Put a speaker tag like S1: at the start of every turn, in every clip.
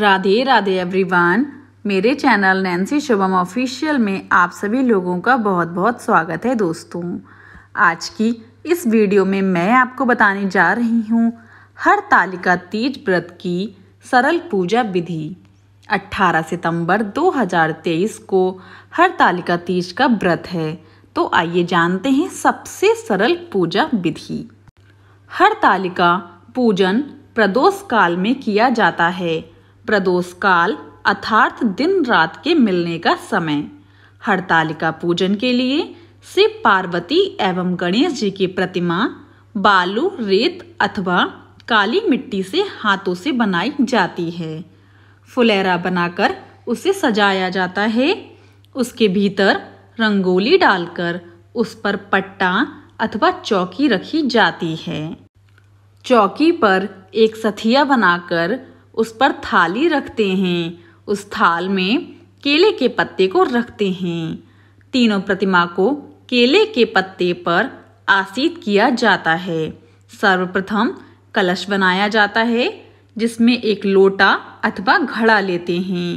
S1: Radhe Radhe everyone मेरे channel Nancy Shubham official में आप सभी लोगों का बहुत बहुत स्वागत है दोस्तों आज की इस वीडियो में मैं आपको बताने जा रही हूँ हर तालिका तीज व्रत की सरल पूजा विधि 18 सितंबर 2023 को हर तालिका तीज का व्रत है तो आइए जानते हैं सबसे सरल पूजा विधि हर तालिका पूजन प्रदोष काल में किया जाता है प्रदोष काल अर्थात दिन रात के मिलने का समय हड़तालिका पूजन के लिए शिव पार्वती एवं गणेश जी की प्रतिमा बालू रेत अथवा काली मिट्टी से हाथों से बनाई जाती है फुलेरा बनाकर उसे सजाया जाता है उसके भीतर रंगोली डालकर उस पर पट्टा अथवा चौकी रखी जाती है चौकी पर एक सथिया बनाकर उस पर थाली रखते हैं उस थाल में केले के पत्ते को रखते हैं तीनों प्रतिमा को केले के पत्ते पर आसीत किया जाता है सर्वप्रथम कलश बनाया जाता है जिसमें एक लोटा अथवा घड़ा लेते हैं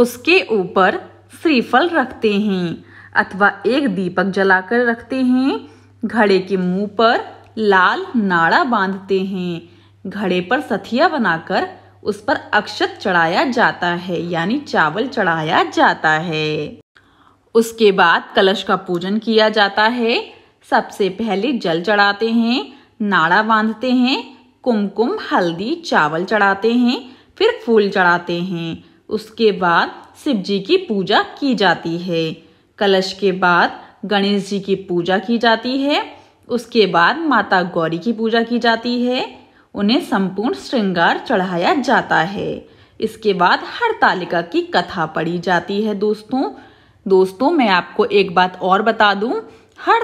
S1: उसके ऊपर श्रीफल रखते हैं अथवा एक दीपक जलाकर रखते हैं घड़े के मुंह पर लाल नाड़ा बांधते हैं घड़े पर सथिया बनाकर उस पर अक्षत चढ़ाया जाता है यानी चावल चढ़ाया जाता है उसके बाद कलश का पूजन किया जाता है सबसे पहले जल चढ़ाते हैं नाड़ा बांधते हैं कुमकुम हल्दी चावल चढ़ाते हैं फिर फूल चढ़ाते हैं उसके बाद शिव जी की पूजा की जाती है कलश के बाद गणेश जी की पूजा की जाती है उसके बाद माता गौरी की पूजा की जाती है उन्हें संपूर्ण श्रृंगार चढ़ाया जाता है इसके बाद हर तालिका की कथा पढ़ी जाती है दोस्तों दोस्तों मैं आपको एक बात और बता दूं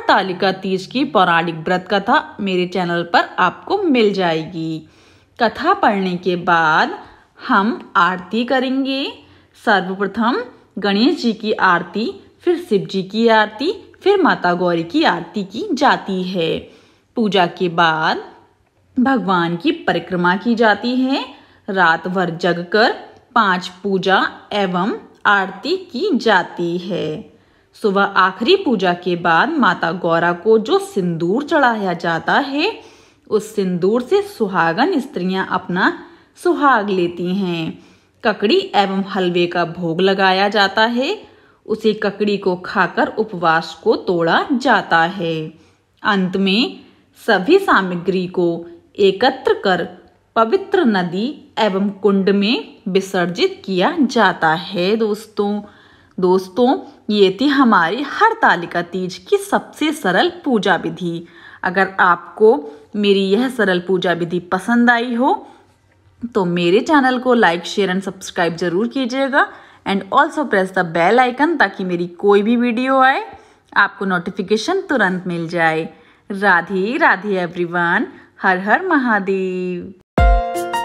S1: तालिका तीज की पौराणिक व्रत कथा मेरे चैनल पर आपको मिल जाएगी कथा पढ़ने के बाद हम आरती करेंगे सर्वप्रथम गणेश जी की आरती फिर शिव जी की आरती फिर माता गौरी की आरती की जाती है पूजा के बाद भगवान की परिक्रमा की जाती है रात भर जगकर पांच पूजा एवं आरती की जाती है सुबह आखिरी पूजा के बाद माता गौरा को जो सिंदूर चढ़ाया जाता है उस सिंदूर से सुहागन स्त्रियां अपना सुहाग लेती हैं ककड़ी एवं हलवे का भोग लगाया जाता है उसे ककड़ी को खाकर उपवास को तोड़ा जाता है अंत में सभी सामग्री को एकत्र कर पवित्र नदी एवं कुंड में विसर्जित किया जाता है दोस्तों दोस्तों ये थी हमारी तालिका तीज की सबसे सरल पूजा विधि अगर आपको मेरी यह सरल पूजा विधि पसंद आई हो तो मेरे चैनल को लाइक शेयर एंड सब्सक्राइब ज़रूर कीजिएगा and also press the bell icon ताकि मेरी कोई भी वीडियो आए आपको नोटिफिकेशन तुरंत मिल जाए राधे राधे एवरीवन हर हर महादेव